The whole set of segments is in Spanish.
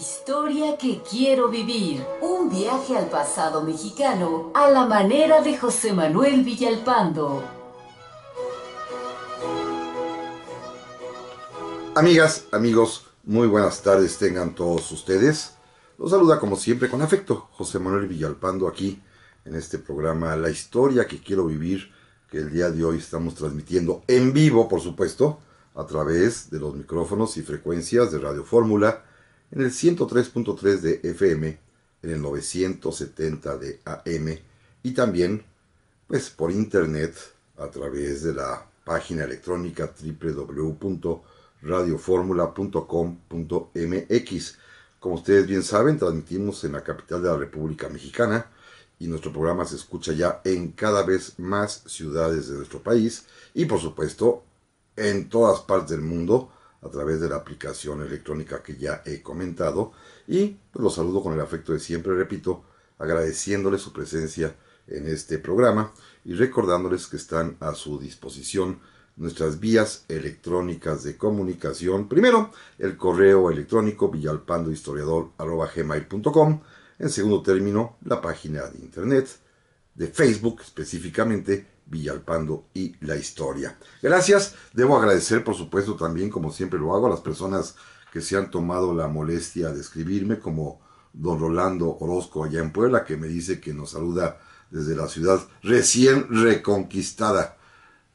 historia que quiero vivir. Un viaje al pasado mexicano a la manera de José Manuel Villalpando. Amigas, amigos, muy buenas tardes tengan todos ustedes. Los saluda como siempre con afecto José Manuel Villalpando aquí en este programa La historia que quiero vivir que el día de hoy estamos transmitiendo en vivo, por supuesto, a través de los micrófonos y frecuencias de Radio Fórmula en el 103.3 de FM, en el 970 de AM y también pues por internet a través de la página electrónica www.radioformula.com.mx. Como ustedes bien saben, transmitimos en la capital de la República Mexicana y nuestro programa se escucha ya en cada vez más ciudades de nuestro país y por supuesto en todas partes del mundo a través de la aplicación electrónica que ya he comentado. Y pues, los saludo con el afecto de siempre, repito, agradeciéndoles su presencia en este programa y recordándoles que están a su disposición nuestras vías electrónicas de comunicación. Primero, el correo electrónico villalpandohistoriador.com En segundo término, la página de internet, de Facebook específicamente, Villalpando y la historia. Gracias, debo agradecer por supuesto también, como siempre lo hago, a las personas que se han tomado la molestia de escribirme, como don Rolando Orozco allá en Puebla, que me dice que nos saluda desde la ciudad recién reconquistada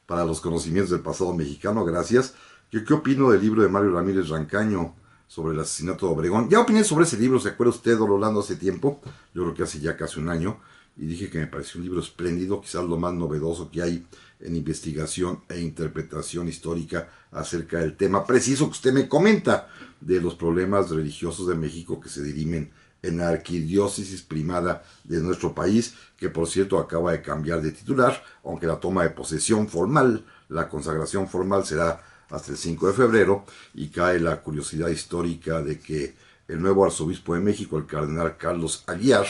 para los conocimientos del pasado mexicano, gracias. ¿Qué, qué opino del libro de Mario Ramírez Rancaño sobre el asesinato de Obregón? Ya opiné sobre ese libro, ¿se acuerda usted, don Rolando, hace tiempo? Yo creo que hace ya casi un año y dije que me pareció un libro espléndido, quizás lo más novedoso que hay en investigación e interpretación histórica acerca del tema preciso que usted me comenta de los problemas religiosos de México que se dirimen en la arquidiócesis primada de nuestro país, que por cierto acaba de cambiar de titular, aunque la toma de posesión formal, la consagración formal será hasta el 5 de febrero, y cae la curiosidad histórica de que el nuevo arzobispo de México, el cardenal Carlos Aguiar,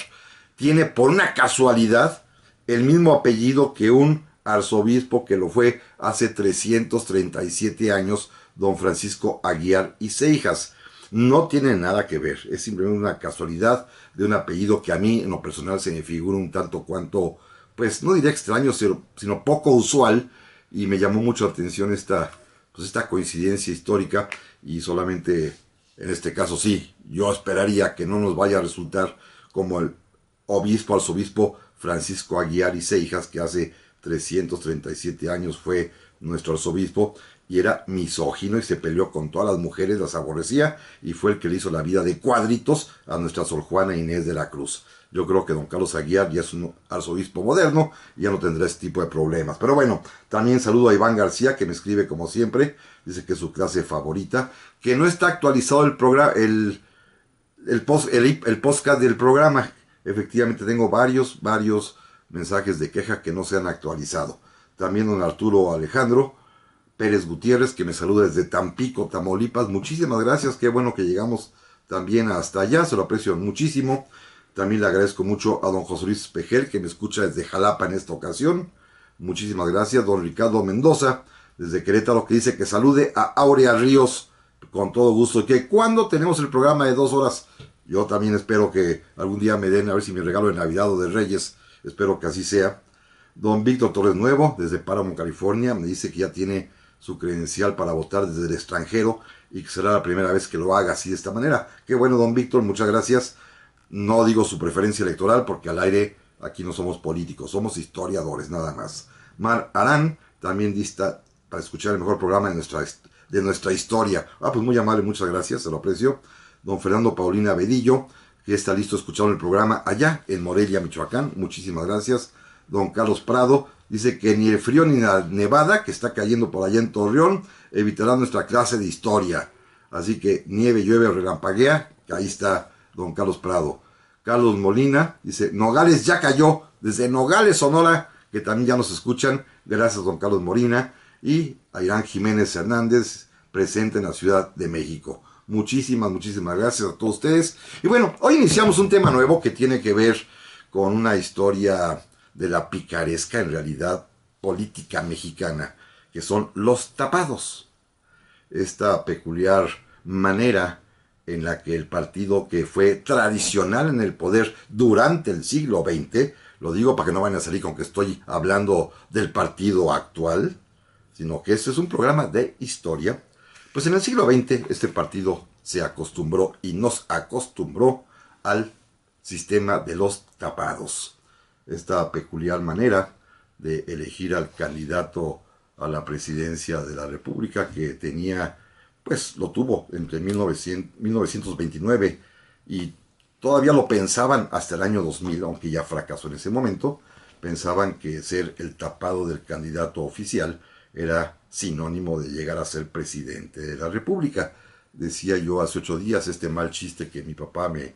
tiene por una casualidad el mismo apellido que un arzobispo que lo fue hace 337 años, don Francisco Aguiar y Seijas. No tiene nada que ver, es simplemente una casualidad de un apellido que a mí en lo personal se me figura un tanto cuanto, pues no diría extraño, sino poco usual, y me llamó mucho la atención esta, pues, esta coincidencia histórica, y solamente en este caso sí, yo esperaría que no nos vaya a resultar como el obispo, arzobispo Francisco Aguiar y Seijas, que hace 337 años fue nuestro arzobispo, y era misógino y se peleó con todas las mujeres, las aborrecía, y fue el que le hizo la vida de cuadritos a nuestra Sol Juana Inés de la Cruz. Yo creo que don Carlos Aguiar ya es un arzobispo moderno ya no tendrá este tipo de problemas. Pero bueno, también saludo a Iván García que me escribe como siempre, dice que es su clase favorita, que no está actualizado el programa, el, post, el, el podcast del programa, Efectivamente, tengo varios, varios mensajes de queja que no se han actualizado. También don Arturo Alejandro Pérez Gutiérrez, que me saluda desde Tampico, Tamaulipas. Muchísimas gracias, qué bueno que llegamos también hasta allá, se lo aprecio muchísimo. También le agradezco mucho a don José Luis Pejel, que me escucha desde Jalapa en esta ocasión. Muchísimas gracias, don Ricardo Mendoza, desde Querétaro, que dice que salude a Aurea Ríos con todo gusto. Que cuando tenemos el programa de dos horas yo también espero que algún día me den, a ver si mi regalo de Navidad o de Reyes, espero que así sea. Don Víctor Torres Nuevo, desde Páramo, California, me dice que ya tiene su credencial para votar desde el extranjero y que será la primera vez que lo haga así de esta manera. Qué bueno, don Víctor, muchas gracias. No digo su preferencia electoral porque al aire aquí no somos políticos, somos historiadores nada más. Mar Arán también dista para escuchar el mejor programa de nuestra, de nuestra historia. Ah, pues muy amable, muchas gracias, se lo aprecio don Fernando Paulina Bedillo, que está listo escuchando el programa allá en Morelia, Michoacán. Muchísimas gracias. Don Carlos Prado dice que ni el frío ni la nevada que está cayendo por allá en Torreón evitará nuestra clase de historia. Así que nieve, llueve o relampaguea, que ahí está don Carlos Prado. Carlos Molina dice, Nogales ya cayó, desde Nogales, Sonora, que también ya nos escuchan. Gracias, don Carlos Molina. Y Irán Jiménez Hernández, presente en la Ciudad de México. Muchísimas, muchísimas gracias a todos ustedes. Y bueno, hoy iniciamos un tema nuevo que tiene que ver con una historia de la picaresca, en realidad, política mexicana, que son los tapados. Esta peculiar manera en la que el partido que fue tradicional en el poder durante el siglo XX, lo digo para que no vayan a salir con que estoy hablando del partido actual, sino que este es un programa de historia pues en el siglo XX este partido se acostumbró y nos acostumbró al sistema de los tapados. Esta peculiar manera de elegir al candidato a la presidencia de la República que tenía, pues lo tuvo entre 1929 y todavía lo pensaban hasta el año 2000, aunque ya fracasó en ese momento, pensaban que ser el tapado del candidato oficial era sinónimo de llegar a ser presidente de la República. Decía yo hace ocho días este mal chiste que mi papá me,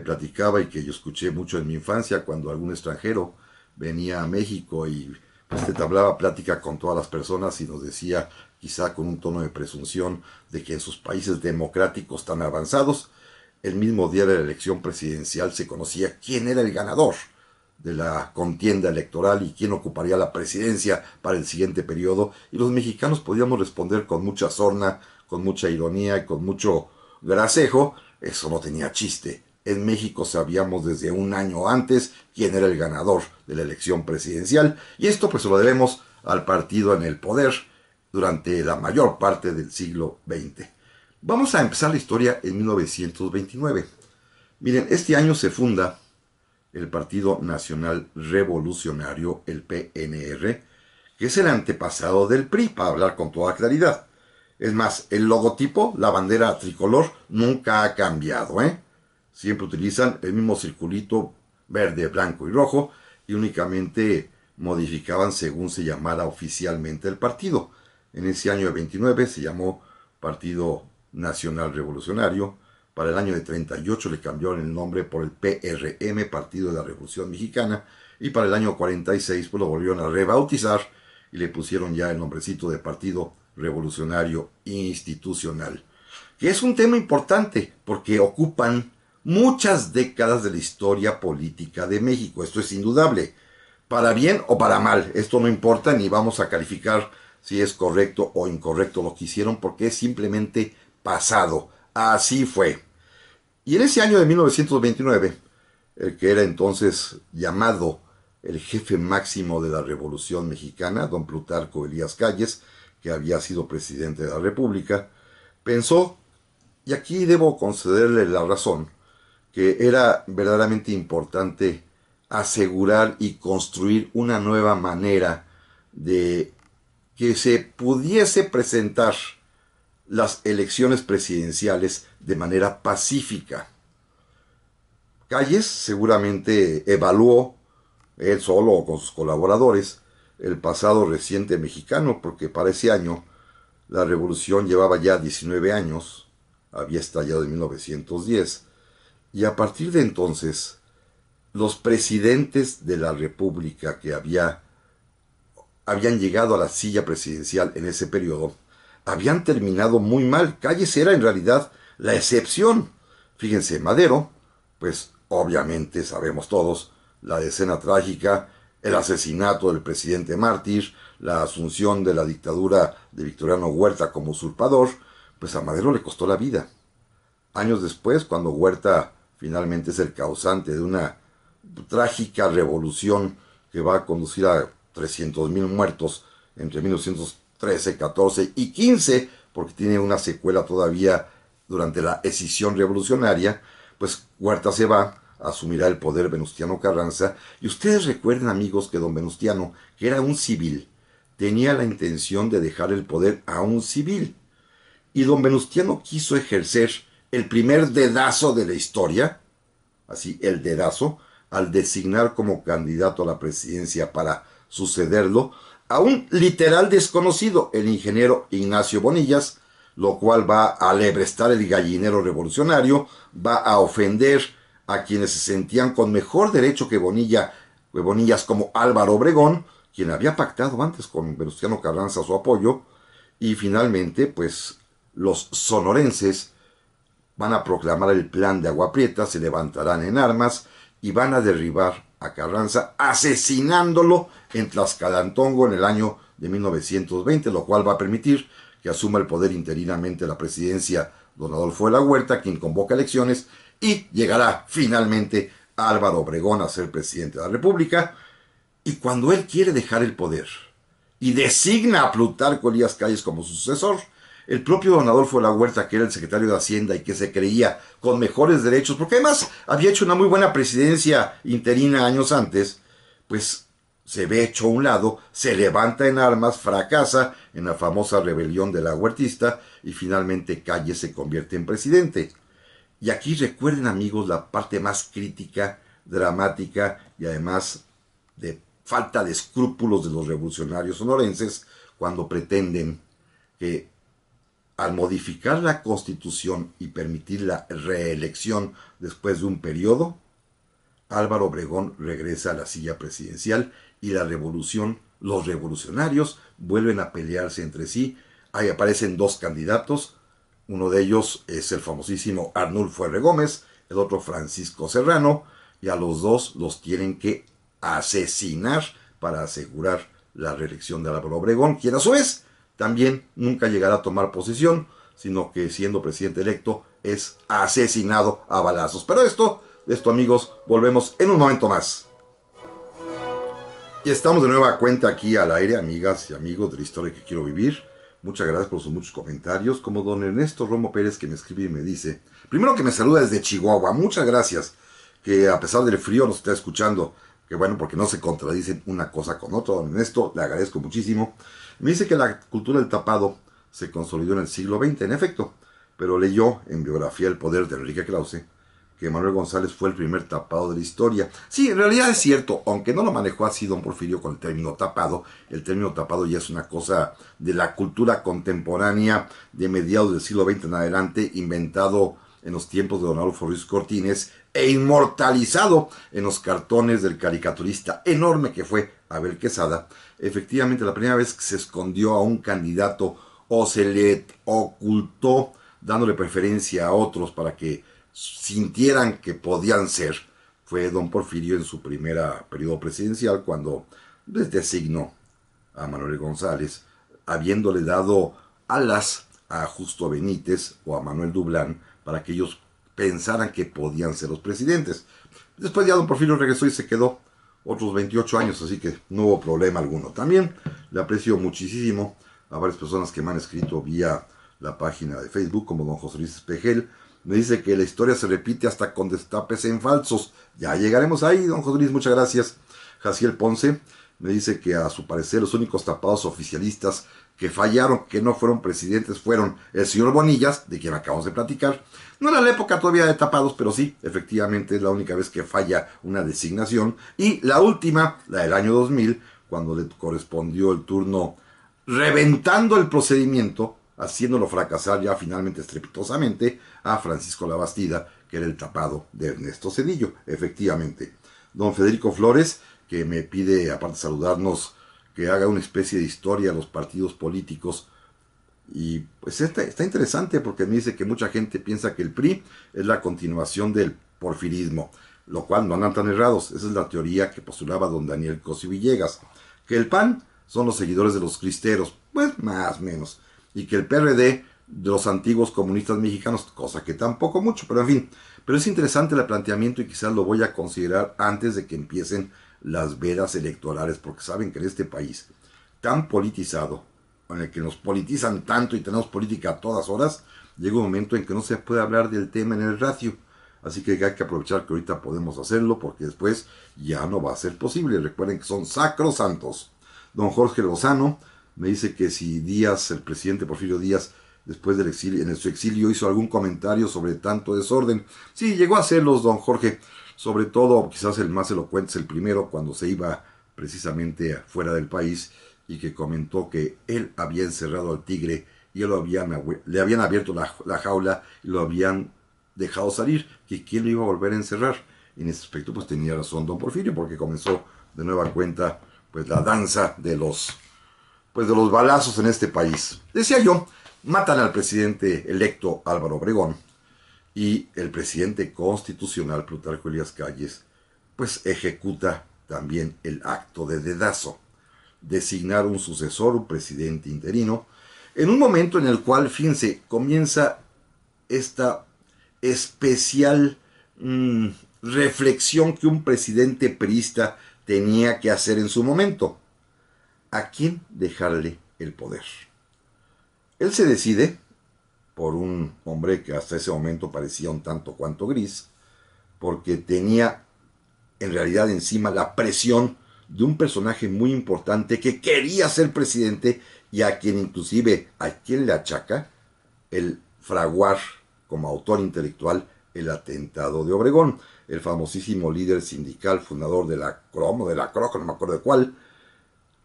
platicaba y que yo escuché mucho en mi infancia cuando algún extranjero venía a México y pues te tablaba plática con todas las personas y nos decía, quizá con un tono de presunción, de que en sus países democráticos tan avanzados, el mismo día de la elección presidencial se conocía quién era el ganador de la contienda electoral y quién ocuparía la presidencia para el siguiente periodo, y los mexicanos podíamos responder con mucha sorna, con mucha ironía y con mucho gracejo, eso no tenía chiste. En México sabíamos desde un año antes quién era el ganador de la elección presidencial, y esto pues lo debemos al partido en el poder durante la mayor parte del siglo XX. Vamos a empezar la historia en 1929. Miren, este año se funda el Partido Nacional Revolucionario, el PNR, que es el antepasado del PRI, para hablar con toda claridad. Es más, el logotipo, la bandera tricolor, nunca ha cambiado. ¿eh? Siempre utilizan el mismo circulito verde, blanco y rojo y únicamente modificaban según se llamara oficialmente el partido. En ese año de 29 se llamó Partido Nacional Revolucionario, para el año de 38 le cambiaron el nombre por el PRM, Partido de la Revolución Mexicana, y para el año 46 pues, lo volvieron a rebautizar y le pusieron ya el nombrecito de Partido Revolucionario Institucional, que es un tema importante porque ocupan muchas décadas de la historia política de México, esto es indudable, para bien o para mal, esto no importa ni vamos a calificar si es correcto o incorrecto lo que hicieron porque es simplemente pasado, así fue. Y en ese año de 1929, el que era entonces llamado el jefe máximo de la Revolución Mexicana, don Plutarco Elías Calles, que había sido presidente de la República, pensó, y aquí debo concederle la razón, que era verdaderamente importante asegurar y construir una nueva manera de que se pudiese presentar las elecciones presidenciales de manera pacífica. Calles seguramente evaluó, él solo o con sus colaboradores, el pasado reciente mexicano, porque para ese año la revolución llevaba ya 19 años, había estallado en 1910, y a partir de entonces los presidentes de la República que había, habían llegado a la silla presidencial en ese periodo habían terminado muy mal. Calles era en realidad la excepción. Fíjense, Madero, pues obviamente sabemos todos la escena trágica, el asesinato del presidente mártir, la asunción de la dictadura de Victoriano Huerta como usurpador, pues a Madero le costó la vida. Años después, cuando Huerta finalmente es el causante de una trágica revolución que va a conducir a 300.000 muertos entre 1930 13, 14 y 15, porque tiene una secuela todavía durante la escisión revolucionaria, pues Huerta se va, asumirá el poder Venustiano Carranza, y ustedes recuerden amigos que don Venustiano, que era un civil, tenía la intención de dejar el poder a un civil, y don Venustiano quiso ejercer el primer dedazo de la historia, así el dedazo, al designar como candidato a la presidencia para sucederlo a un literal desconocido, el ingeniero Ignacio Bonillas, lo cual va a lebrestar el gallinero revolucionario, va a ofender a quienes se sentían con mejor derecho que Bonilla, que Bonillas como Álvaro Obregón, quien había pactado antes con Venustiano Carranza su apoyo, y finalmente, pues, los sonorenses van a proclamar el plan de Agua Prieta, se levantarán en armas y van a derribar a Carranza asesinándolo en Tlaxcalantongo en el año de 1920, lo cual va a permitir que asuma el poder interinamente la presidencia don Adolfo de la Huerta, quien convoca elecciones, y llegará finalmente Álvaro Obregón a ser presidente de la República. Y cuando él quiere dejar el poder y designa a Plutarco Elías Calles como su sucesor, el propio don Adolfo la Huerta, que era el secretario de Hacienda y que se creía con mejores derechos, porque además había hecho una muy buena presidencia interina años antes, pues se ve hecho a un lado, se levanta en armas, fracasa en la famosa rebelión de la huertista y finalmente Calle se convierte en presidente. Y aquí recuerden amigos la parte más crítica, dramática y además de falta de escrúpulos de los revolucionarios sonorenses cuando pretenden que al modificar la constitución y permitir la reelección después de un periodo, Álvaro Obregón regresa a la silla presidencial y la revolución, los revolucionarios vuelven a pelearse entre sí. Ahí aparecen dos candidatos, uno de ellos es el famosísimo Arnulfo R. Gómez, el otro Francisco Serrano, y a los dos los tienen que asesinar para asegurar la reelección de Álvaro Obregón, quien a su vez también nunca llegará a tomar posición, sino que siendo presidente electo es asesinado a balazos. Pero esto, esto amigos, volvemos en un momento más. Y estamos de nueva cuenta aquí al aire, amigas y amigos de la historia que quiero vivir. Muchas gracias por sus muchos comentarios, como don Ernesto Romo Pérez que me escribe y me dice, primero que me saluda desde Chihuahua, muchas gracias, que a pesar del frío nos está escuchando, que bueno, porque no se contradicen una cosa con otra, don Ernesto, le agradezco muchísimo. Me dice que la cultura del tapado se consolidó en el siglo XX, en efecto, pero leyó en biografía El Poder de Enrique Clause que Manuel González fue el primer tapado de la historia. Sí, en realidad es cierto, aunque no lo manejó así don Porfirio con el término tapado, el término tapado ya es una cosa de la cultura contemporánea de mediados del siglo XX en adelante, inventado en los tiempos de Don Adolfo Cortines e inmortalizado en los cartones del caricaturista enorme que fue Abel Quesada, efectivamente la primera vez que se escondió a un candidato o se le ocultó dándole preferencia a otros para que sintieran que podían ser, fue don Porfirio en su primera periodo presidencial cuando designó a Manuel González, habiéndole dado alas a Justo Benítez o a Manuel Dublán para que ellos pensaran que podían ser los presidentes. Después ya don Porfirio regresó y se quedó otros 28 años, así que no hubo problema alguno. También le aprecio muchísimo a varias personas que me han escrito vía la página de Facebook, como don José Luis Espejel. Me dice que la historia se repite hasta con destapes en falsos. Ya llegaremos ahí, don José Luis, muchas gracias. Jaciel Ponce, me dice que a su parecer los únicos tapados oficialistas que fallaron, que no fueron presidentes, fueron el señor Bonillas, de quien acabamos de platicar. No era la época todavía de tapados, pero sí, efectivamente es la única vez que falla una designación. Y la última, la del año 2000, cuando le correspondió el turno reventando el procedimiento, haciéndolo fracasar ya finalmente estrepitosamente a Francisco Labastida, que era el tapado de Ernesto Cedillo, efectivamente. Don Federico Flores que me pide, aparte de saludarnos, que haga una especie de historia a los partidos políticos. Y pues está, está interesante porque me dice que mucha gente piensa que el PRI es la continuación del porfirismo, lo cual no andan tan errados. Esa es la teoría que postulaba don Daniel y Villegas. Que el PAN son los seguidores de los cristeros, pues más o menos. Y que el PRD de los antiguos comunistas mexicanos, cosa que tampoco mucho, pero en fin. Pero es interesante el planteamiento y quizás lo voy a considerar antes de que empiecen las veras electorales, porque saben que en este país tan politizado, en el que nos politizan tanto y tenemos política a todas horas, llega un momento en que no se puede hablar del tema en el ratio. Así que hay que aprovechar que ahorita podemos hacerlo porque después ya no va a ser posible. Recuerden que son sacrosantos. Don Jorge Lozano me dice que si Díaz, el presidente Porfirio Díaz, después del exilio, en su exilio hizo algún comentario sobre tanto desorden. Sí, llegó a hacerlos, don Jorge, sobre todo, quizás el más elocuente es el primero, cuando se iba precisamente fuera del país y que comentó que él había encerrado al tigre y lo habían, le habían abierto la, jaula y lo habían dejado salir, que quién lo iba a volver a encerrar. en ese aspecto pues tenía razón don Porfirio, porque comenzó de nueva cuenta pues la danza de los pues de los balazos en este país. Decía yo matan al presidente electo Álvaro Obregón y el presidente constitucional Plutarco Elías Calles pues ejecuta también el acto de dedazo, designar un sucesor, un presidente interino, en un momento en el cual, fíjense, comienza esta especial mm, reflexión que un presidente perista tenía que hacer en su momento. ¿A quién dejarle el poder? Él se decide, por un hombre que hasta ese momento parecía un tanto cuanto gris, porque tenía en realidad encima la presión de un personaje muy importante que quería ser presidente y a quien inclusive a quien le achaca el fraguar como autor intelectual el atentado de Obregón, el famosísimo líder sindical fundador de la Cromo, de la CROC, no me acuerdo de cuál,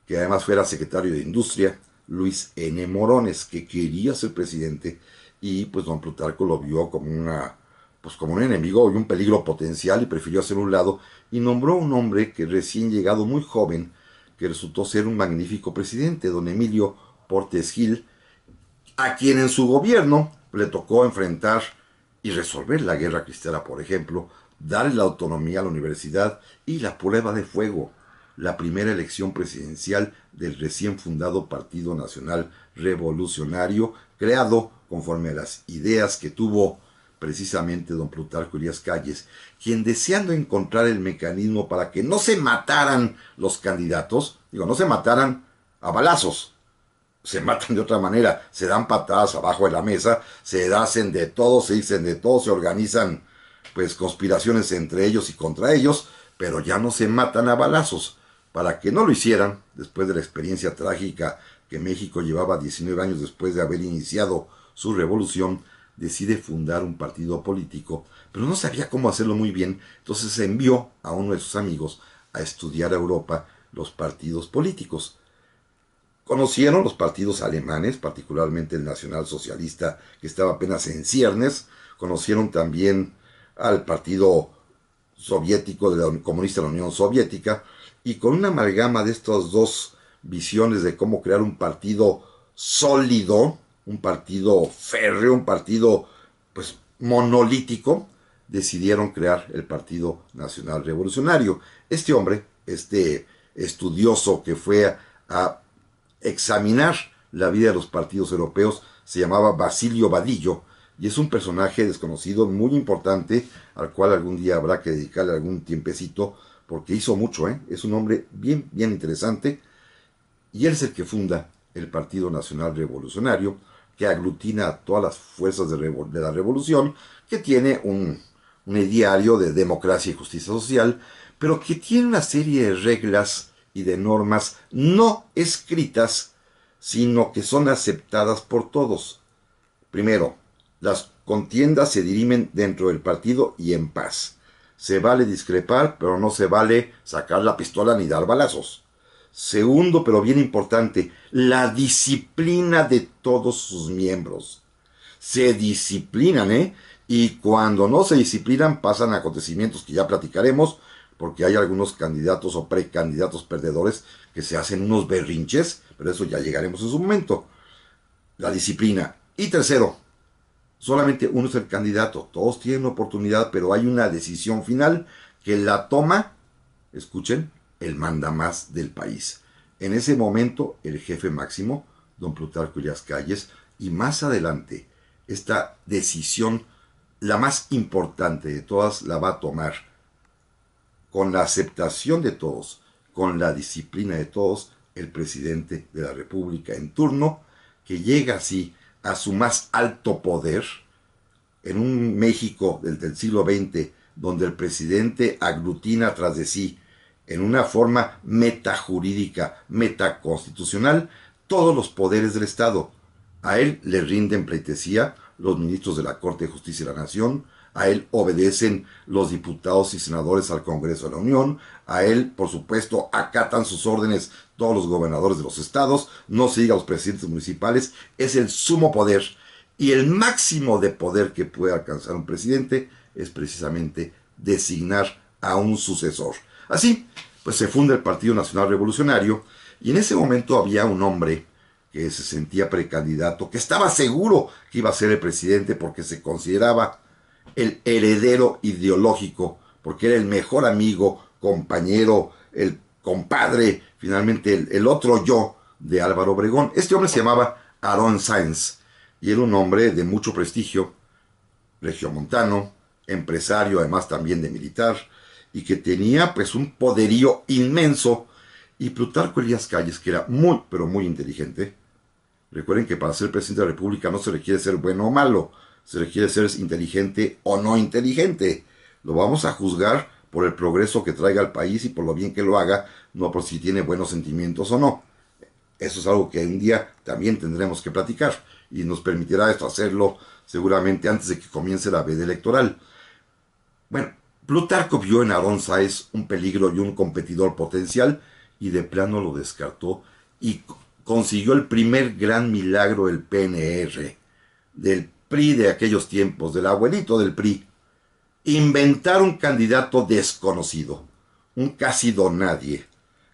que además fuera secretario de Industria, Luis N. Morones, que quería ser presidente y pues don Plutarco lo vio como una pues como un enemigo y un peligro potencial y prefirió hacer un lado y nombró un hombre que recién llegado muy joven que resultó ser un magnífico presidente, don Emilio Portes Gil, a quien en su gobierno le tocó enfrentar y resolver la guerra cristiana, por ejemplo, darle la autonomía a la universidad y la prueba de fuego la primera elección presidencial del recién fundado Partido Nacional Revolucionario, creado conforme a las ideas que tuvo precisamente don Plutarco Elías Calles, quien deseando encontrar el mecanismo para que no se mataran los candidatos, digo, no se mataran a balazos, se matan de otra manera, se dan patadas abajo de la mesa, se hacen de todo, se dicen de todo, se organizan pues conspiraciones entre ellos y contra ellos, pero ya no se matan a balazos, para que no lo hicieran, después de la experiencia trágica que México llevaba 19 años después de haber iniciado su revolución, decide fundar un partido político, pero no sabía cómo hacerlo muy bien, entonces envió a uno de sus amigos a estudiar a Europa los partidos políticos. Conocieron los partidos alemanes, particularmente el Nacional Socialista, que estaba apenas en ciernes, conocieron también al partido soviético de comunista de la Unión Soviética, y con una amalgama de estas dos visiones de cómo crear un partido sólido, un partido férreo, un partido pues monolítico, decidieron crear el Partido Nacional Revolucionario. Este hombre, este estudioso que fue a, a examinar la vida de los partidos europeos, se llamaba Basilio Vadillo y es un personaje desconocido muy importante al cual algún día habrá que dedicarle algún tiempecito porque hizo mucho, ¿eh? es un hombre bien, bien interesante, y él es el que funda el Partido Nacional Revolucionario, que aglutina a todas las fuerzas de, la revolución, que tiene un, un de democracia y justicia social, pero que tiene una serie de reglas y de normas no escritas, sino que son aceptadas por todos. Primero, las contiendas se dirimen dentro del partido y en paz. Se vale discrepar, pero no se vale sacar la pistola ni dar balazos. Segundo, pero bien importante, la disciplina de todos sus miembros. Se disciplinan, ¿eh? Y cuando no se disciplinan pasan acontecimientos que ya platicaremos, porque hay algunos candidatos o precandidatos perdedores que se hacen unos berrinches, pero eso ya llegaremos en su momento. La disciplina. Y tercero, solamente uno es el candidato, todos tienen oportunidad, pero hay una decisión final que la toma, escuchen, el manda más del país. En ese momento, el jefe máximo, don Plutarco Elias Calles, y más adelante, esta decisión, la más importante de todas, la va a tomar con la aceptación de todos, con la disciplina de todos, el presidente de la República en turno, que llega así a su más alto poder, en un México del, siglo XX, donde el presidente aglutina tras de sí, en una forma metajurídica, metaconstitucional, todos los poderes del Estado. A él le rinden pleitesía los ministros de la Corte de Justicia de la Nación, a él obedecen los diputados y senadores al Congreso de la Unión, a él, por supuesto, acatan sus órdenes todos los gobernadores de los estados, no siga a los presidentes municipales, es el sumo poder y el máximo de poder que puede alcanzar un presidente es precisamente designar a un sucesor. Así, pues se funda el Partido Nacional Revolucionario y en ese momento había un hombre que se sentía precandidato, que estaba seguro que iba a ser el presidente porque se consideraba el heredero ideológico, porque era el mejor amigo, compañero, el compadre, finalmente el, otro yo de Álvaro Obregón. Este hombre se llamaba Aaron Sainz y era un hombre de mucho prestigio, regiomontano, empresario, además también de militar, y que tenía pues un poderío inmenso. Y Plutarco Elías Calles, que era muy, pero muy inteligente, recuerden que para ser presidente de la República no se requiere ser bueno o malo, se requiere ser inteligente o no inteligente. Lo vamos a juzgar por el progreso que traiga al país y por lo bien que lo haga, no por si tiene buenos sentimientos o no. Eso es algo que un día también tendremos que platicar y nos permitirá esto hacerlo seguramente antes de que comience la veda electoral. Bueno, Plutarco vio en Aronza un peligro y un competidor potencial y de plano lo descartó y consiguió el primer gran milagro del PNR, del PRI de aquellos tiempos, del abuelito del PRI, inventar un candidato desconocido, un casi don nadie,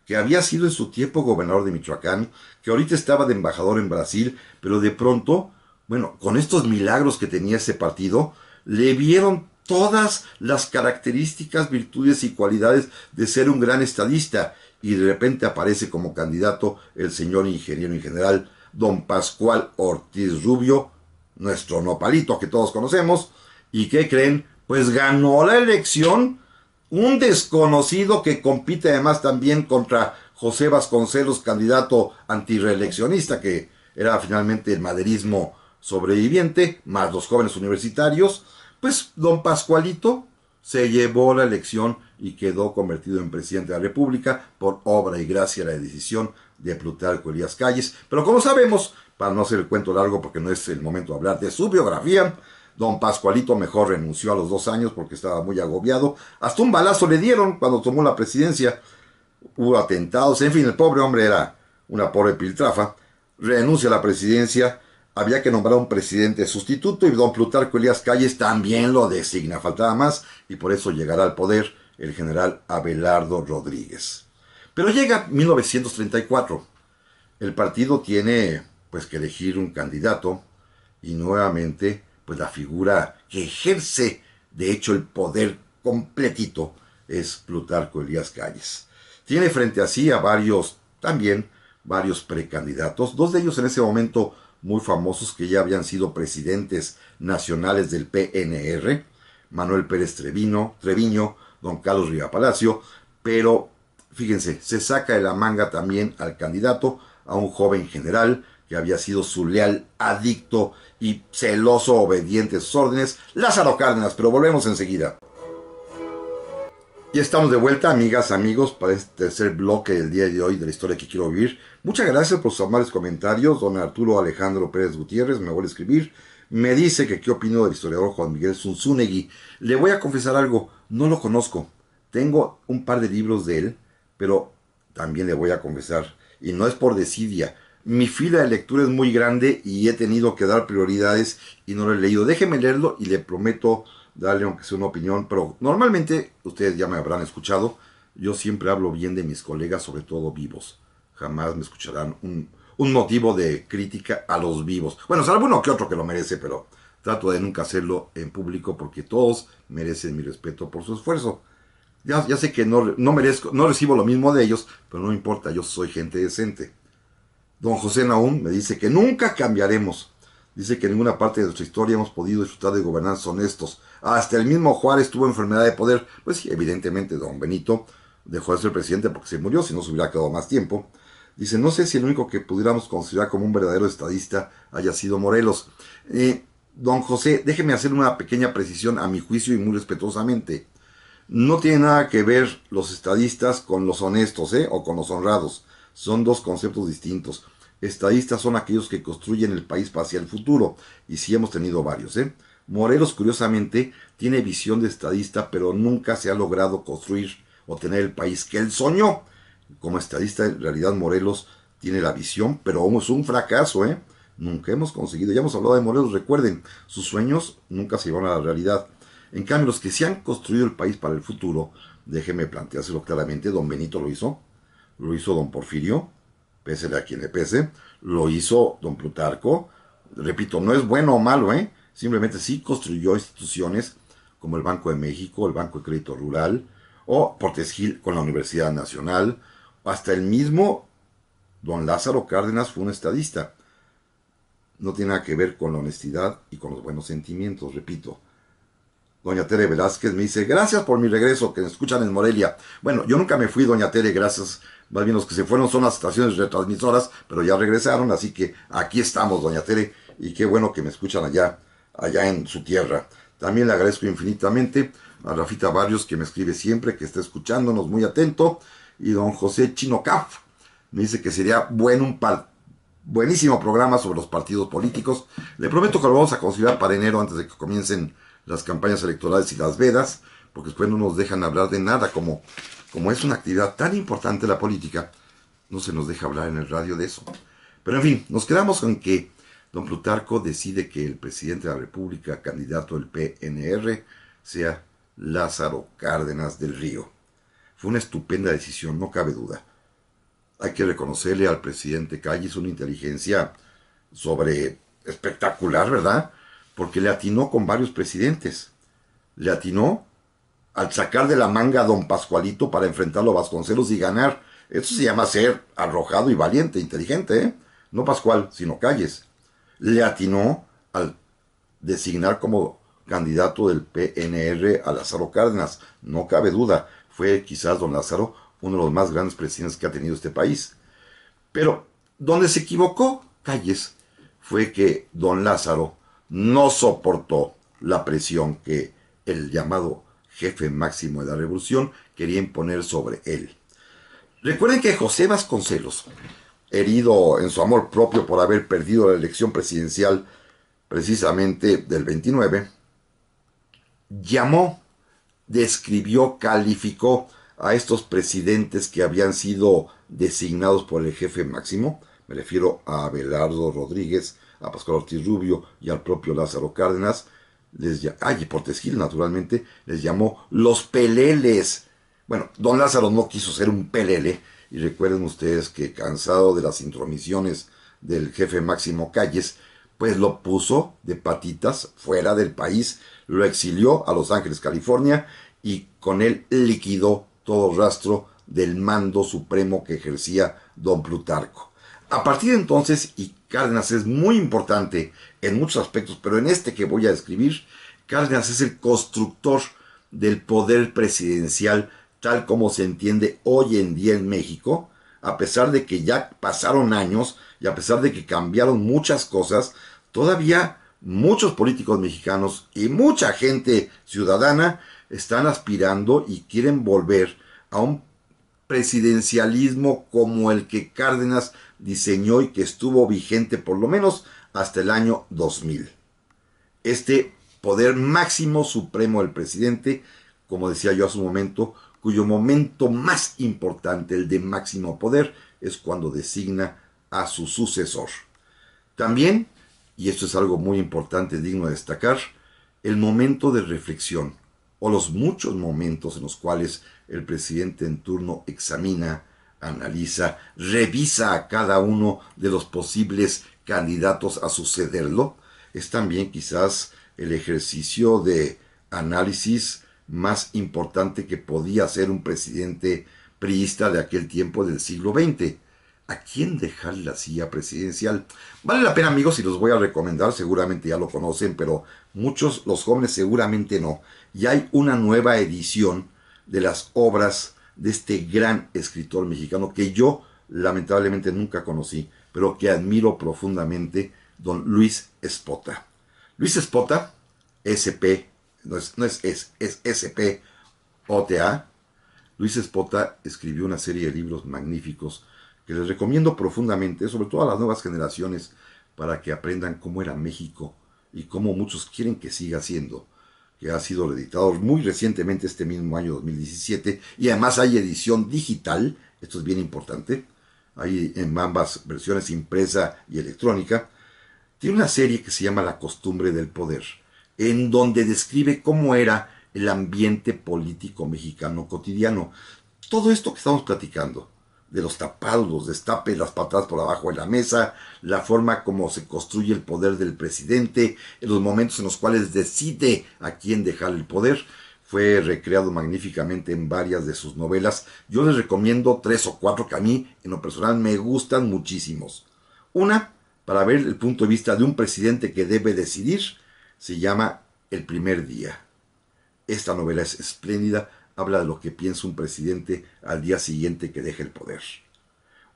que había sido en su tiempo gobernador de Michoacán, que ahorita estaba de embajador en Brasil, pero de pronto, bueno, con estos milagros que tenía ese partido, le vieron todas las características, virtudes y cualidades de ser un gran estadista y de repente aparece como candidato el señor ingeniero y general don Pascual Ortiz Rubio, nuestro nopalito que todos conocemos. ¿Y que creen? Pues ganó la elección un desconocido que compite además también contra José Vasconcelos, candidato antireeleccionista, que era finalmente el maderismo sobreviviente, más los jóvenes universitarios. Pues don Pascualito se llevó la elección y quedó convertido en presidente de la República por obra y gracia de la decisión de Plutarco Elías Calles. Pero como sabemos, para no hacer el cuento largo, porque no es el momento de hablar de su biografía, don Pascualito mejor renunció a los dos años porque estaba muy agobiado. Hasta un balazo le dieron cuando tomó la presidencia. Hubo atentados, en fin, el pobre hombre era una pobre piltrafa. Renuncia a la presidencia había que nombrar un presidente sustituto y don Plutarco Elías Calles también lo designa, faltaba más, y por eso llegará al poder el general Abelardo Rodríguez. Pero llega 1934. El partido tiene pues que elegir un candidato y nuevamente pues la figura que ejerce de hecho el poder completito es Plutarco Elías Calles. Tiene frente a sí a varios también varios precandidatos, dos de ellos en ese momento muy famosos que ya habían sido presidentes nacionales del PNR, Manuel Pérez Trevino, Treviño, don Carlos Riva Palacio, pero fíjense, se saca de la manga también al candidato a un joven general que había sido su leal adicto y celoso obediente a sus órdenes, Lázaro Cárdenas, pero volvemos enseguida. Y estamos de vuelta, amigas, amigos, para este tercer bloque del día de hoy de la historia que quiero vivir. Muchas gracias por sus amables comentarios. Don Arturo Alejandro Pérez Gutiérrez me vuelve a escribir. Me dice que qué opino del historiador Juan Miguel Zunzunegui. Le voy a confesar algo, no lo conozco. Tengo un par de libros de él, pero también le voy a confesar, y no es por desidia, mi fila de lectura es muy grande y he tenido que dar prioridades y no lo he leído. Déjeme leerlo y le prometo darle aunque sea una opinión, pero normalmente ustedes ya me habrán escuchado, yo siempre hablo bien de mis colegas, sobre todo vivos. Jamás me escucharán un, motivo de crítica a los vivos. Bueno, será uno que otro que lo merece, pero trato de nunca hacerlo en público porque todos merecen mi respeto por su esfuerzo. Ya, ya sé que no, no merezco, no recibo lo mismo de ellos, pero no importa, yo soy gente decente. Don José Naúm me dice que nunca cambiaremos. Dice que en ninguna parte de nuestra historia hemos podido disfrutar de gobernantes honestos. Hasta el mismo Juárez tuvo enfermedad de poder. Pues evidentemente don Benito dejó de ser presidente porque se murió, si no se hubiera quedado más tiempo. Dice, no sé si el único que pudiéramos considerar como un verdadero estadista haya sido Morelos. Eh, don José, déjeme hacer una pequeña precisión a mi juicio y muy respetuosamente. No tiene nada que ver los estadistas con los honestos, ¿eh? O con los honrados son dos conceptos distintos. Estadistas son aquellos que construyen el país hacia el futuro, y sí hemos tenido varios. ¿eh? Morelos, curiosamente, tiene visión de estadista, pero nunca se ha logrado construir o tener el país que él soñó. Como estadista, en realidad Morelos tiene la visión, pero es un fracaso, ¿eh? Nunca hemos conseguido. Ya hemos hablado de Morelos, recuerden, sus sueños nunca se llevaron a la realidad. En cambio, los que se han construido el país para el futuro, déjenme planteárselo claramente, don Benito lo hizo, lo hizo don Porfirio, pese a quien le pese, lo hizo don Plutarco. Repito, no es bueno o malo, ¿eh? Simplemente sí construyó instituciones como el Banco de México, el Banco de Crédito Rural, o Portes Gil con la Universidad Nacional, hasta el mismo don Lázaro Cárdenas fue un estadista. No tiene nada que ver con la honestidad y con los buenos sentimientos, repito. Doña Tere Velázquez me dice, gracias por mi regreso, que me escuchan en Morelia. Bueno, yo nunca me fui, Doña Tere, gracias. Más bien los que se fueron son las estaciones retransmisoras, pero ya regresaron, así que aquí estamos, Doña Tere, y qué bueno que me escuchan allá, allá en su tierra. También le agradezco infinitamente a Rafita Barrios, que me escribe siempre, que está escuchándonos muy atento, y don José Chinocaf me dice que sería buen un buenísimo programa sobre los partidos políticos. Le prometo que lo vamos a considerar para enero antes de que comiencen las campañas electorales y las vedas, porque después no nos dejan hablar de nada, como, como es una actividad tan importante la política, no se nos deja hablar en el radio de eso. Pero en fin, nos quedamos con que don Plutarco decide que el presidente de la República, candidato del PNR, sea Lázaro Cárdenas del Río. Fue una estupenda decisión, no cabe duda. Hay que reconocerle al presidente Calles una inteligencia sobre espectacular, ¿verdad? porque le atinó con varios presidentes. Le atinó al sacar de la manga a don Pascualito para enfrentarlo a Vasconcelos y ganar. Eso se llama ser arrojado y valiente, inteligente, ¿eh? No Pascual, sino Calles. Le atinó al designar como candidato del PNR a Lázaro Cárdenas. No cabe duda, fue quizás don Lázaro uno de los más grandes presidentes que ha tenido este país. Pero dónde se equivocó Calles fue que don Lázaro no soportó la presión que el llamado jefe máximo de la revolución quería imponer sobre él. Recuerden que José Vasconcelos, herido en su amor propio por haber perdido la elección presidencial precisamente del 29, llamó, describió, calificó a estos presidentes que habían sido designados por el jefe máximo, me refiero a Abelardo Rodríguez a Pascual Ortiz Rubio y al propio Lázaro Cárdenas, les, ah, y naturalmente, les llamó los peleles. Bueno, don Lázaro no quiso ser un pelele, y recuerden ustedes que cansado de las intromisiones del jefe Máximo Calles, pues lo puso de patitas fuera del país, lo exilió a Los Ángeles, California, y con él liquidó todo rastro del mando supremo que ejercía don Plutarco. A partir de entonces, y Cárdenas es muy importante en muchos aspectos, pero en este que voy a describir, Cárdenas es el constructor del poder presidencial tal como se entiende hoy en día en México, a pesar de que ya pasaron años y a pesar de que cambiaron muchas cosas, todavía muchos políticos mexicanos y mucha gente ciudadana están aspirando y quieren volver a un presidencialismo como el que Cárdenas diseñó y que estuvo vigente por lo menos hasta el año 2000. Este poder máximo supremo del presidente, como decía yo a su momento, cuyo momento más importante, el de máximo poder, es cuando designa a su sucesor. También, y esto es algo muy importante, digno de destacar, el momento de reflexión, o los muchos momentos en los cuales el presidente en turno examina, analiza, revisa a cada uno de los posibles candidatos a sucederlo, es también quizás el ejercicio de análisis más importante que podía hacer un presidente priista de aquel tiempo del siglo XX. ¿A quién dejar la silla presidencial? Vale la pena, amigos, y los voy a recomendar, seguramente ya lo conocen, pero muchos, los jóvenes seguramente no. Y hay una nueva edición de las obras de este gran escritor mexicano que yo lamentablemente nunca conocí, pero que admiro profundamente, don Luis Espota. Luis Espota, SP, no es, no es, SP OTA. Luis Espota escribió una serie de libros magníficos que les recomiendo profundamente, sobre todo a las nuevas generaciones, para que aprendan cómo era México y cómo muchos quieren que siga siendo, que ha sido editado muy recientemente este mismo año 2017 y además hay edición digital, esto es bien importante, hay en ambas versiones impresa y electrónica, tiene una serie que se llama La costumbre del poder, en donde describe cómo era el ambiente político mexicano cotidiano. Todo esto que estamos platicando, de los tapados, los destapes, las patadas por abajo de la mesa, la forma como se construye el poder del presidente, en los momentos en los cuales decide a quién dejar el poder. Fue recreado magníficamente en varias de sus novelas. Yo les recomiendo tres o cuatro que a mí, en lo personal, me gustan muchísimos. Una, para ver el punto de vista de un presidente que debe decidir, se llama El primer día. Esta novela es espléndida, habla de lo que piensa un presidente al día siguiente que deje el poder.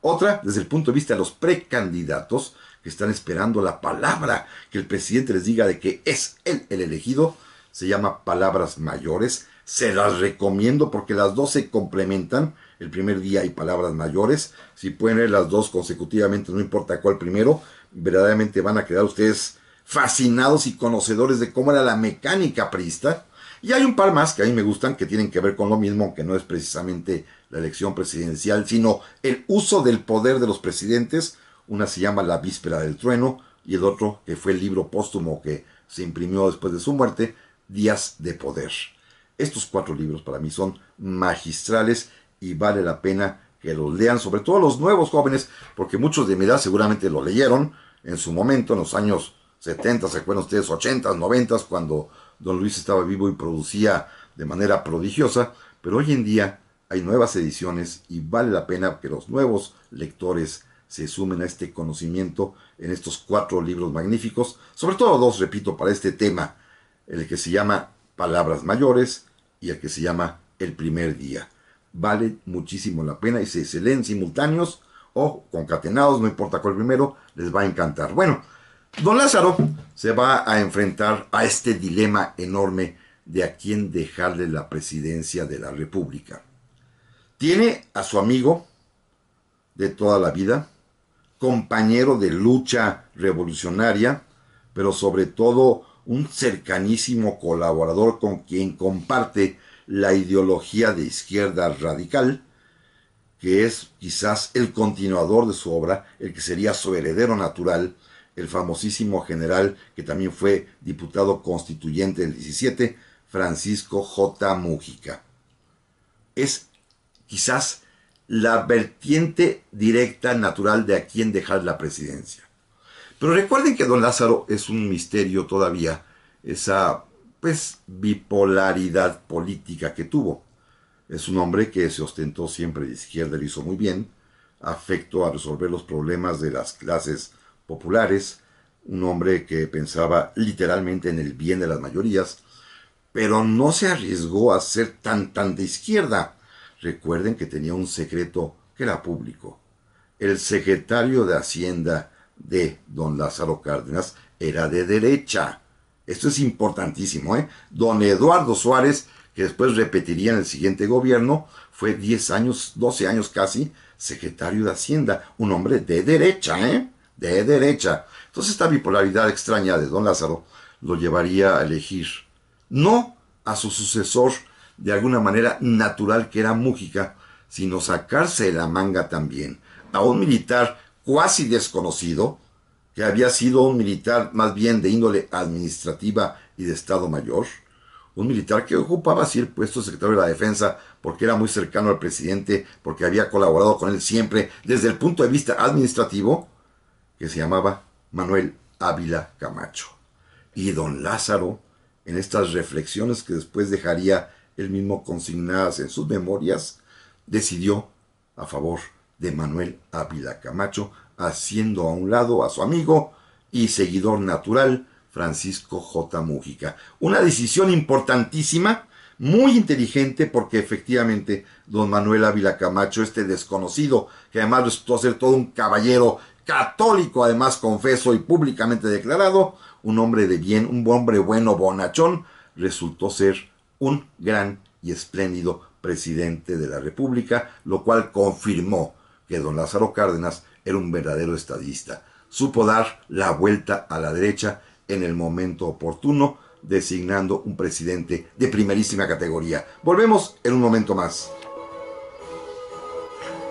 Otra, desde el punto de vista de los precandidatos, que están esperando la palabra que el presidente les diga de que es él el elegido, se llama Palabras Mayores. Se las recomiendo porque las dos se complementan. El primer día hay palabras mayores. Si pueden leer las dos consecutivamente, no importa cuál primero, verdaderamente van a quedar ustedes fascinados y conocedores de cómo era la mecánica priista, y hay un par más que a mí me gustan, que tienen que ver con lo mismo, que no es precisamente la elección presidencial, sino el uso del poder de los presidentes. Una se llama La Víspera del Trueno y el otro, que fue el libro póstumo que se imprimió después de su muerte, Días de Poder. Estos cuatro libros para mí son magistrales y vale la pena que los lean, sobre todo los nuevos jóvenes, porque muchos de mi edad seguramente lo leyeron en su momento, en los años 70, se acuerdan ustedes, 80, 90, cuando Don Luis estaba vivo y producía de manera prodigiosa, pero hoy en día hay nuevas ediciones y vale la pena que los nuevos lectores se sumen a este conocimiento en estos cuatro libros magníficos, sobre todo dos, repito, para este tema, el que se llama Palabras Mayores y el que se llama El primer día. Vale muchísimo la pena y se leen simultáneos o concatenados, no importa cuál primero, les va a encantar. Bueno, Don Lázaro se va a enfrentar a este dilema enorme de a quién dejarle la presidencia de la República. Tiene a su amigo de toda la vida, compañero de lucha revolucionaria, pero sobre todo un cercanísimo colaborador con quien comparte la ideología de izquierda radical, que es quizás el continuador de su obra, el que sería su heredero natural, el famosísimo general que también fue diputado constituyente del 17, Francisco J. Mújica. Es quizás la vertiente directa natural de a quién dejar la presidencia. Pero recuerden que don Lázaro es un misterio todavía, esa pues bipolaridad política que tuvo. Es un hombre que se ostentó siempre de izquierda, lo hizo muy bien, afecto a resolver los problemas de las clases populares, un hombre que pensaba literalmente en el bien de las mayorías, pero no se arriesgó a ser tan tan de izquierda. Recuerden que tenía un secreto que era público. El secretario de Hacienda de don Lázaro Cárdenas era de derecha. Esto es importantísimo, ¿eh? Don Eduardo Suárez, que después repetiría en el siguiente gobierno, fue 10 años, 12 años casi, secretario de Hacienda, un hombre de derecha, ¿eh? de derecha. Entonces esta bipolaridad extraña de don Lázaro lo llevaría a elegir no a su sucesor de alguna manera natural que era Mújica, sino sacarse de la manga también a un militar cuasi desconocido, que había sido un militar más bien de índole administrativa y de Estado Mayor, un militar que ocupaba así el puesto de secretario de la Defensa porque era muy cercano al presidente, porque había colaborado con él siempre desde el punto de vista administrativo, que se llamaba Manuel Ávila Camacho. Y don Lázaro, en estas reflexiones que después dejaría él mismo consignadas en sus memorias, decidió a favor de Manuel Ávila Camacho, haciendo a un lado a su amigo y seguidor natural, Francisco J. Mújica. Una decisión importantísima, muy inteligente, porque efectivamente don Manuel Ávila Camacho, este desconocido, que además resultó ser todo un caballero católico además confeso y públicamente declarado, un hombre de bien, un hombre bueno, bonachón, resultó ser un gran y espléndido presidente de la República, lo cual confirmó que don Lázaro Cárdenas era un verdadero estadista. Supo dar la vuelta a la derecha en el momento oportuno, designando un presidente de primerísima categoría. Volvemos en un momento más.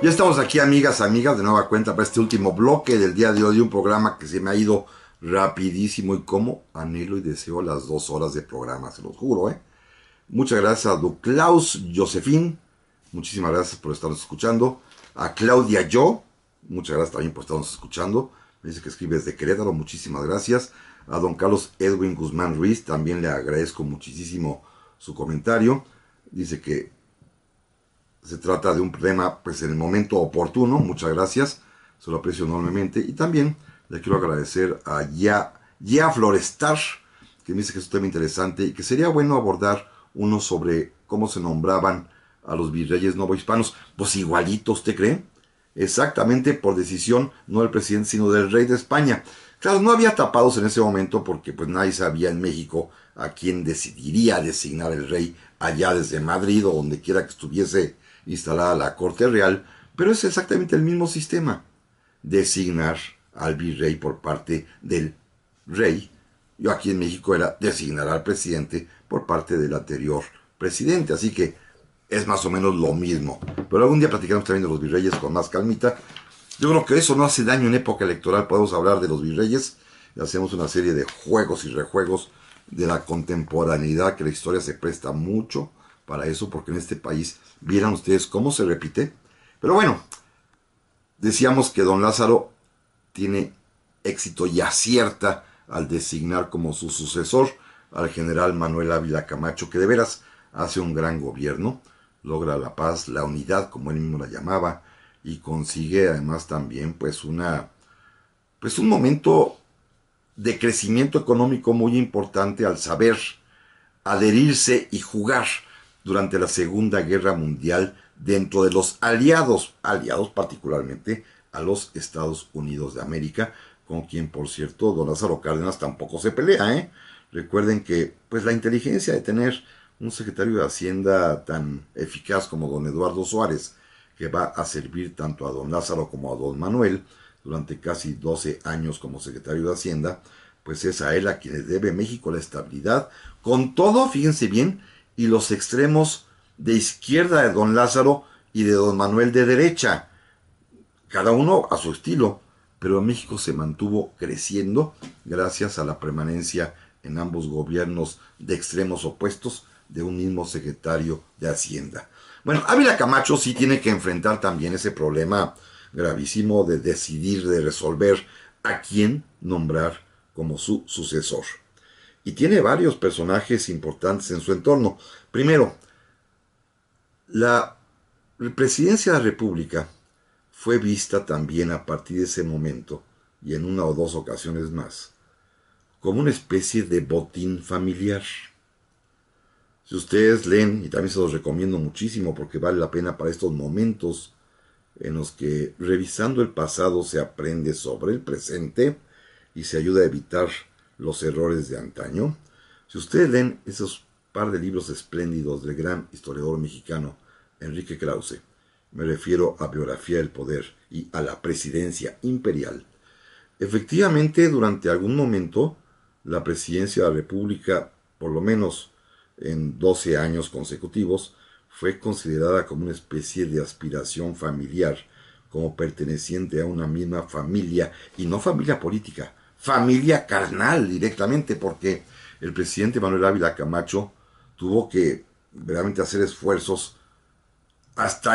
Ya estamos aquí, amigas, amigas, de nueva cuenta para este último bloque del día de hoy, un programa que se me ha ido rapidísimo y como anhelo y deseo las dos horas de programa, se los juro, ¿eh? Muchas gracias a Duclaus Josefín, muchísimas gracias por estarnos escuchando, a Claudia Yo, muchas gracias también por estarnos escuchando, me dice que escribe desde Querétaro, muchísimas gracias, a don Carlos Edwin Guzmán Ruiz, también le agradezco muchísimo su comentario, dice que se trata de un tema pues en el momento oportuno. Muchas gracias. Se lo aprecio enormemente. Y también le quiero agradecer a Ya, ya Florestar, que me dice que es un tema interesante y que sería bueno abordar uno sobre cómo se nombraban a los virreyes novohispanos. Pues igualitos, ¿te cree? Exactamente por decisión, no del presidente, sino del rey de España. Claro, no había tapados en ese momento porque pues nadie sabía en México a quién decidiría designar el rey allá desde Madrid o donde quiera que estuviese instalada la Corte Real, pero es exactamente el mismo sistema. Designar al virrey por parte del rey. Yo aquí en México era designar al presidente por parte del anterior presidente. Así que es más o menos lo mismo. Pero algún día platicaremos también de los virreyes con más calmita. Yo creo que eso no hace daño en época electoral. Podemos hablar de los virreyes. y Hacemos una serie de juegos y rejuegos de la contemporaneidad que la historia se presta mucho para eso, porque en este país vieran ustedes cómo se repite. Pero bueno, decíamos que don Lázaro tiene éxito y acierta al designar como su sucesor al general Manuel Ávila Camacho, que de veras hace un gran gobierno, logra la paz, la unidad, como él mismo la llamaba, y consigue además también pues una pues un momento de crecimiento económico muy importante al saber adherirse y jugar durante la Segunda Guerra Mundial dentro de los aliados, aliados particularmente a los Estados Unidos de América, con quien por cierto don Lázaro Cárdenas tampoco se pelea. ¿eh? Recuerden que pues la inteligencia de tener un secretario de Hacienda tan eficaz como don Eduardo Suárez, que va a servir tanto a don Lázaro como a don Manuel durante casi 12 años como secretario de Hacienda, pues es a él a quien le debe México la estabilidad, con todo, fíjense bien, y los extremos de izquierda de don Lázaro y de don Manuel de derecha, cada uno a su estilo, pero México se mantuvo creciendo gracias a la permanencia en ambos gobiernos de extremos opuestos de un mismo secretario de Hacienda. Bueno, Ávila Camacho sí tiene que enfrentar también ese problema gravísimo de decidir, de resolver a quién nombrar como su sucesor y tiene varios personajes importantes en su entorno. Primero, la presidencia de la República fue vista también a partir de ese momento y en una o dos ocasiones más como una especie de botín familiar. Si ustedes leen, y también se los recomiendo muchísimo porque vale la pena para estos momentos en los que revisando el pasado se aprende sobre el presente y se ayuda a evitar los errores de antaño, si ustedes leen esos par de libros espléndidos del gran historiador mexicano Enrique Krause, me refiero a Biografía del Poder y a la Presidencia Imperial, efectivamente durante algún momento la Presidencia de la República, por lo menos en 12 años consecutivos, fue considerada como una especie de aspiración familiar, como perteneciente a una misma familia, y no familia política, familia carnal directamente, porque el presidente Manuel Ávila Camacho tuvo que realmente hacer esfuerzos hasta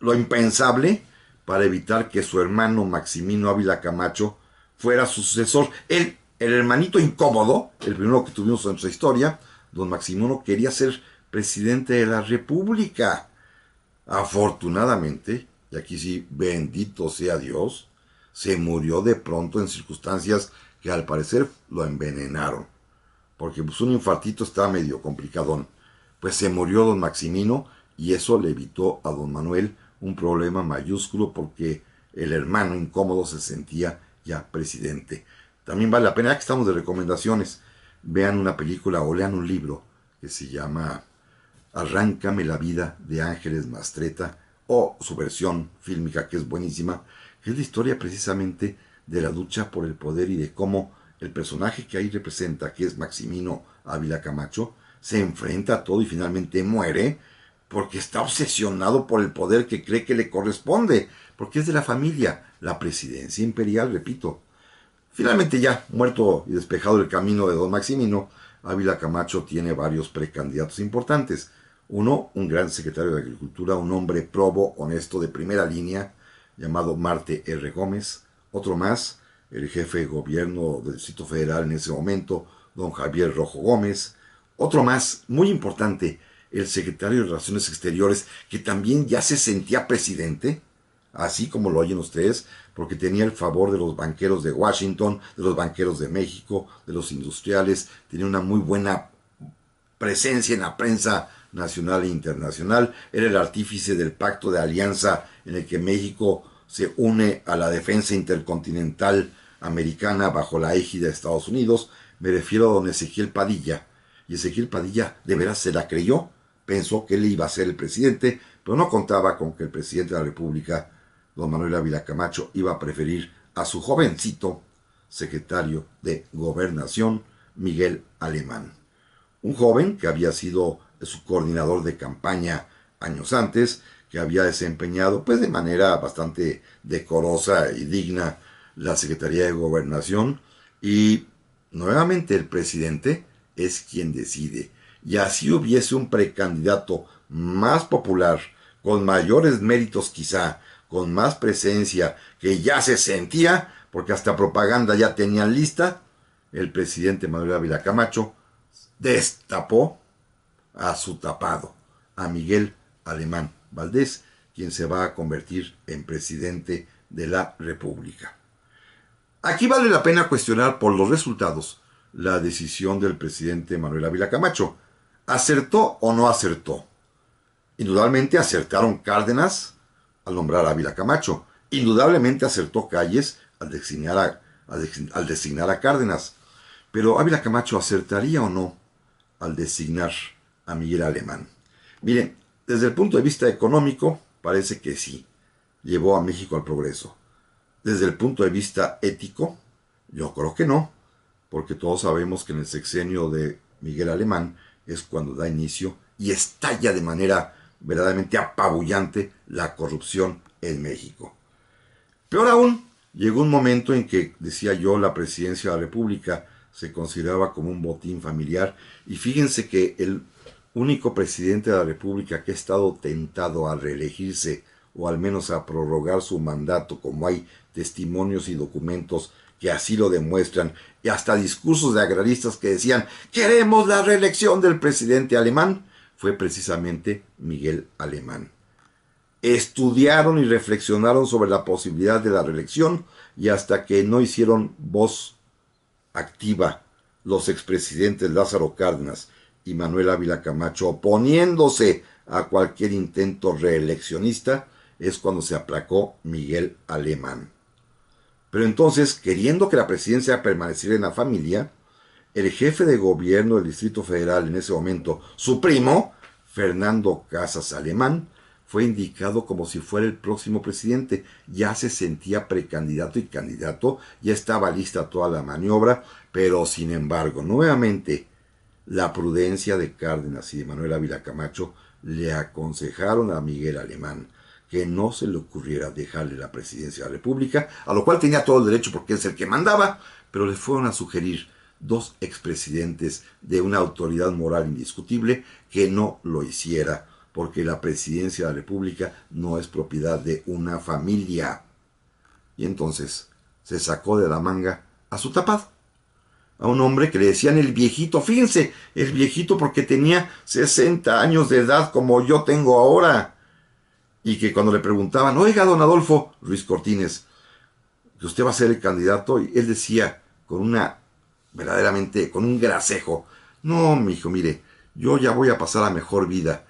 lo impensable para evitar que su hermano Maximino Ávila Camacho fuera sucesor. el hermanito incómodo, el primero que tuvimos en nuestra historia, don Maximino quería ser presidente de la República. Afortunadamente, y aquí sí, bendito sea Dios, se murió de pronto en circunstancias que al parecer lo envenenaron, porque pues, un infartito está medio complicadón. Pues se murió don Maximino y eso le evitó a don Manuel un problema mayúsculo porque el hermano incómodo se sentía ya presidente. También vale la pena, que estamos de recomendaciones, vean una película o lean un libro que se llama Arráncame la vida de Ángeles Mastreta o su versión fílmica que es buenísima es la historia precisamente de la lucha por el poder y de cómo el personaje que ahí representa, que es Maximino Ávila Camacho, se enfrenta a todo y finalmente muere porque está obsesionado por el poder que cree que le corresponde, porque es de la familia, la presidencia imperial, repito. Finalmente ya, muerto y despejado el camino de don Maximino, Ávila Camacho tiene varios precandidatos importantes. Uno, un gran secretario de Agricultura, un hombre probo, honesto, de primera línea, llamado Marte R. Gómez, otro más, el jefe de gobierno del Distrito Federal en ese momento, don Javier Rojo Gómez, otro más, muy importante, el secretario de Relaciones Exteriores, que también ya se sentía presidente, así como lo oyen ustedes, porque tenía el favor de los banqueros de Washington, de los banqueros de México, de los industriales, tenía una muy buena presencia en la prensa nacional e internacional. Era el artífice del pacto de alianza en el que México se une a la defensa intercontinental americana bajo la égida de Estados Unidos. Me refiero a don Ezequiel Padilla. Y Ezequiel Padilla de veras se la creyó. Pensó que él iba a ser el presidente, pero no contaba con que el presidente de la República, don Manuel Ávila Camacho, iba a preferir a su jovencito secretario de Gobernación, Miguel Alemán. Un joven que había sido su coordinador de campaña años antes, que había desempeñado pues de manera bastante decorosa y digna la Secretaría de Gobernación y nuevamente el presidente es quien decide. Y así hubiese un precandidato más popular, con mayores méritos quizá, con más presencia, que ya se sentía, porque hasta propaganda ya tenían lista, el presidente Manuel Ávila Camacho destapó a su tapado, a Miguel Alemán Valdés, quien se va a convertir en presidente de la República. Aquí vale la pena cuestionar por los resultados la decisión del presidente Manuel Ávila Camacho. ¿Acertó o no acertó? Indudablemente acertaron Cárdenas al nombrar a Ávila Camacho. Indudablemente acertó Calles al designar a, al designar a Cárdenas. Pero Ávila Camacho acertaría o no al designar Miguel Alemán. Miren, desde el punto de vista económico, parece que sí, llevó a México al progreso. Desde el punto de vista ético, yo creo que no, porque todos sabemos que en el sexenio de Miguel Alemán es cuando da inicio y estalla de manera verdaderamente apabullante la corrupción en México. Peor aún, llegó un momento en que, decía yo, la presidencia de la República se consideraba como un botín familiar y fíjense que el único presidente de la República que ha estado tentado a reelegirse o al menos a prorrogar su mandato, como hay testimonios y documentos que así lo demuestran, y hasta discursos de agraristas que decían queremos la reelección del presidente alemán, fue precisamente Miguel Alemán. Estudiaron y reflexionaron sobre la posibilidad de la reelección y hasta que no hicieron voz activa los expresidentes Lázaro Cárdenas y Manuel Ávila Camacho oponiéndose a cualquier intento reeleccionista es cuando se aplacó Miguel Alemán. Pero entonces, queriendo que la presidencia permaneciera en la familia, el jefe de gobierno del Distrito Federal en ese momento, su primo, Fernando Casas Alemán, fue indicado como si fuera el próximo presidente. Ya se sentía precandidato y candidato, ya estaba lista toda la maniobra, pero sin embargo, nuevamente, la prudencia de Cárdenas y de Manuel Ávila Camacho le aconsejaron a Miguel Alemán que no se le ocurriera dejarle la presidencia de la República, a lo cual tenía todo el derecho porque es el que mandaba, pero le fueron a sugerir dos expresidentes de una autoridad moral indiscutible que no lo hiciera, porque la presidencia de la República no es propiedad de una familia. Y entonces se sacó de la manga a su tapado a un hombre que le decían el viejito. Fíjense, el viejito porque tenía 60 años de edad como yo tengo ahora. Y que cuando le preguntaban, oiga, don Adolfo Ruiz Cortines, usted va a ser el candidato, y él decía con una, verdaderamente, con un gracejo, no, mi hijo, mire, yo ya voy a pasar a mejor vida.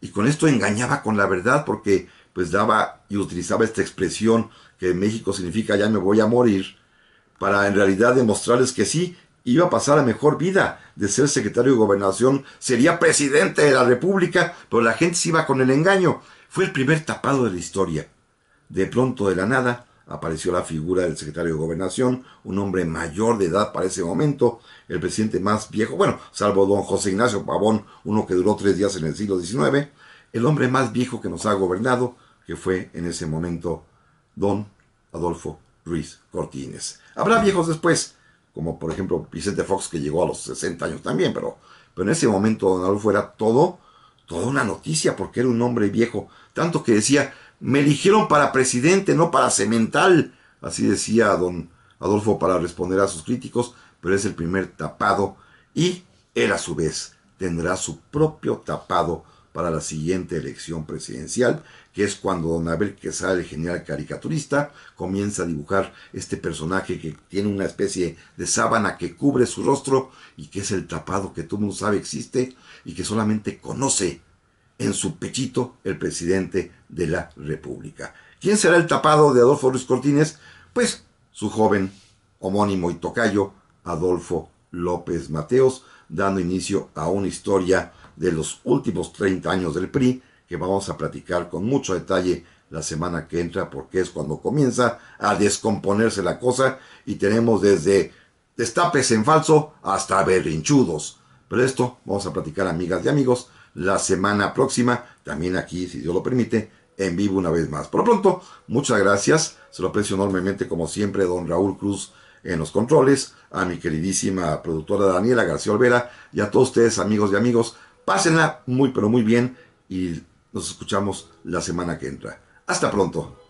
Y con esto engañaba con la verdad porque pues daba y utilizaba esta expresión que en México significa ya me voy a morir, para en realidad demostrarles que sí, iba a pasar la mejor vida de ser secretario de gobernación, sería presidente de la República, pero la gente se iba con el engaño. Fue el primer tapado de la historia. De pronto, de la nada, apareció la figura del secretario de gobernación, un hombre mayor de edad para ese momento, el presidente más viejo, bueno, salvo don José Ignacio Pavón, uno que duró tres días en el siglo XIX, el hombre más viejo que nos ha gobernado, que fue en ese momento don Adolfo Ruiz Cortines. Habrá viejos después, como por ejemplo Vicente Fox que llegó a los 60 años también, pero, pero en ese momento Don Adolfo era todo, toda una noticia porque era un hombre viejo, tanto que decía, me eligieron para presidente, no para cemental, así decía Don Adolfo para responder a sus críticos, pero es el primer tapado y él a su vez tendrá su propio tapado para la siguiente elección presidencial que es cuando Don Abel Quesada, el genial caricaturista, comienza a dibujar este personaje que tiene una especie de sábana que cubre su rostro y que es el tapado que todo mundo sabe existe y que solamente conoce en su pechito el presidente de la República. ¿Quién será el tapado de Adolfo Luis Cortines? Pues su joven homónimo y tocayo, Adolfo López Mateos, dando inicio a una historia de los últimos 30 años del PRI, que vamos a platicar con mucho detalle la semana que entra porque es cuando comienza a descomponerse la cosa y tenemos desde destapes en falso hasta berrinchudos. Pero esto vamos a platicar amigas y amigos la semana próxima, también aquí si Dios lo permite, en vivo una vez más. Por lo pronto, muchas gracias, se lo aprecio enormemente como siempre don Raúl Cruz en los controles, a mi queridísima productora Daniela García Olvera y a todos ustedes amigos y amigos, pásenla muy pero muy bien y nos escuchamos la semana que entra. Hasta pronto.